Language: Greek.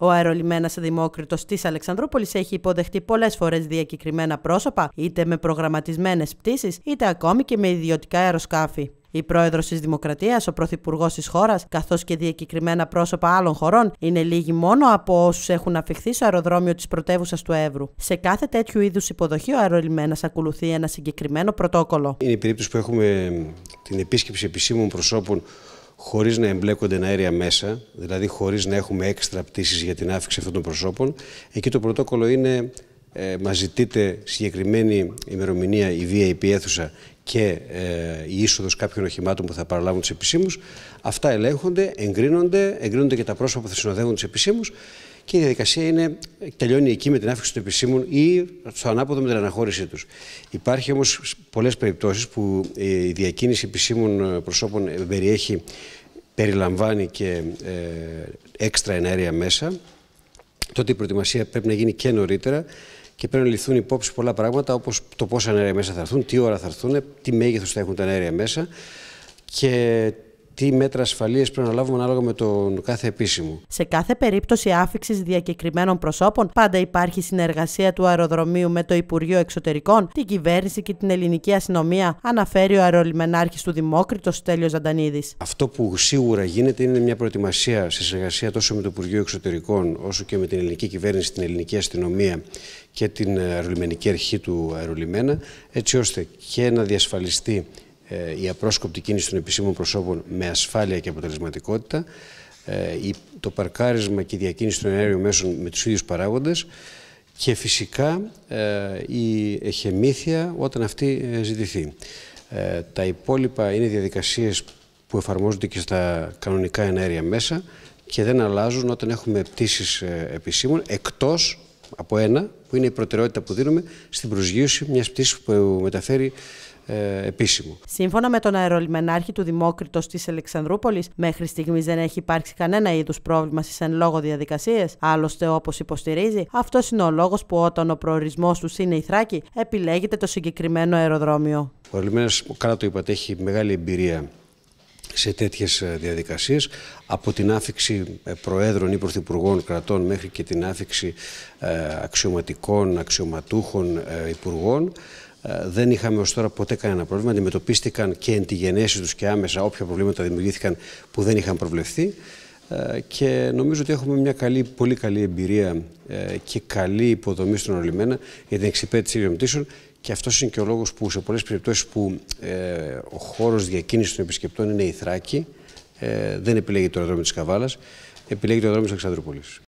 Ο αερολιμένας Δημόκριτος της Αλεξανδρούπολης έχει υποδεχτεί πολλές φορές διακεκριμένα πρόσωπα, είτε με προγραμματισμένες πτήσεις, είτε ακόμη και με ιδιωτικά αεροσκάφη. Η πρόεδρος της Δημοκρατίας, ο πρωθυπουργός της χώρας, καθώς και διακεκριμένα πρόσωπα άλλων χωρών, είναι λίγοι μόνο από όσους έχουν αφηχθεί στο αεροδρόμιο της πρωτεύουσας του Εύρου. Σε κάθε τέτοιου είδους υποδοχή, ο αερολιμένας ακολουθεί ένα συγκεκριμένο πρωτόκολλο. Είναι η περίπτωση που έχουμε την επίσκεψη επισήμων προσώπων χωρίς να εμπλέκονται αέρια μέσα, δηλαδή χωρίς να έχουμε έξτρα πτήσεις για την άφηξη αυτών των προσώπων. Εκεί το πρωτόκολλο είναι, ε, μας ζητείτε συγκεκριμένη ημερομηνία η VIP αίθουσα και ε, η είσοδος κάποιων οχημάτων που θα παραλάβουν τους επισήμους. Αυτά ελέγχονται, εγκρίνονται, εγκρίνονται και τα πρόσωπα που θα συνοδεύουν τους επισήμους και η διαδικασία είναι, τελειώνει εκεί με την άφηξη των επισήμων ή στο ανάποδο με την αναχώρησή τους. Υπάρχει όμως πολλές περιπτώσεις που ε, η διακίνηση επισήμων ε, προσώπων περιέχει, περιλαμβάνει και ε, έξτρα ενέργεια μέσα. Τότε η προετοιμασία πρέπει να γίνει και νωρίτερα και πρέπει να ληφθούν υπόψη πολλά πράγματα όπως το πόσα ενέργεια μέσα θα έρθουν, τι ώρα θα έρθουν, τι μέγεθος θα έχουν τα ενέργεια μέσα και τι μέτρα ασφαλείας πρέπει να λάβουμε ανάλογα με τον κάθε επίσημο. Σε κάθε περίπτωση άφηξης διακεκριμένων προσώπων, πάντα υπάρχει συνεργασία του αεροδρομίου με το Υπουργείο Εξωτερικών, την κυβέρνηση και την ελληνική αστυνομία, αναφέρει ο αερολιμενάρχης του Δημόκρητο Στέλιος Ζαντανίδης. Αυτό που σίγουρα γίνεται είναι μια προετοιμασία σε συνεργασία τόσο με το Υπουργείο Εξωτερικών όσο και με την ελληνική κυβέρνηση, την ελληνική αστυνομία και την αερολιμενική αρχή του αερολιμένα, έτσι ώστε και να διασφαλιστεί ε, η απρόσκοπτη κίνηση των επισήμων προσώπων με ασφάλεια και αποτελεσματικότητα, ε, το παρκάρισμα και η διακίνηση των ενέργειων μέσων με τους ίδιους παράγοντες και φυσικά ε, η εχεμήθεια όταν αυτή ζητηθεί. Τα υπόλοιπα είναι διαδικασίες που εφαρμόζονται και στα κανονικά ενέργεια μέσα και δεν αλλάζουν όταν έχουμε πτήσεις επισήμων, εκτός από ένα, που είναι η προτεραιότητα που δίνουμε στην προσγείωση μιας πτήσης που μεταφέρει ε, Σύμφωνα με τον αερολιμενάρχη του Δημόκριτος της Αλεξανδρούπολης... μέχρι στιγμής δεν έχει υπάρξει κανένα είδους πρόβλημα στις εν λόγω διαδικασίες. Άλλωστε, όπως υποστηρίζει, αυτός είναι ο λόγος που όταν ο προορισμός τους είναι η Θράκη, επιλέγεται το συγκεκριμένο αεροδρόμιο. Ο αερολιμένας, καλά το έχει μεγάλη εμπειρία σε τέτοιες ε, διαδικασίες από την άφηξη ε, προέδρων ή πρωθυπουργών κρατών μέχρι και την άφηξη αξιωματικών, αξιωματούχων υπουργών ε, δεν είχαμε ως τώρα ποτέ κανένα πρόβλημα. Αντιμετωπίστηκαν και εν τη γενέση τους και άμεσα όποια προβλήματα δημιουργήθηκαν που δεν είχαν προβλεφθεί ε, και νομίζω ότι έχουμε μια καλή, πολύ καλή εμπειρία ε, και καλή υποδομή στον Ολυμμένα για την εξυπέτηση ιδιωτήσεων. και αυτός είναι και ο λόγος που σε πολλές περιπτώσεις που ο χώρος διακίνησης των επισκεπτών είναι η Θράκη, δεν επιλέγει το αεροδρόμιο της Καβάλας, επιλέγει το αεροδρόμιο της Αξανδρούπολη.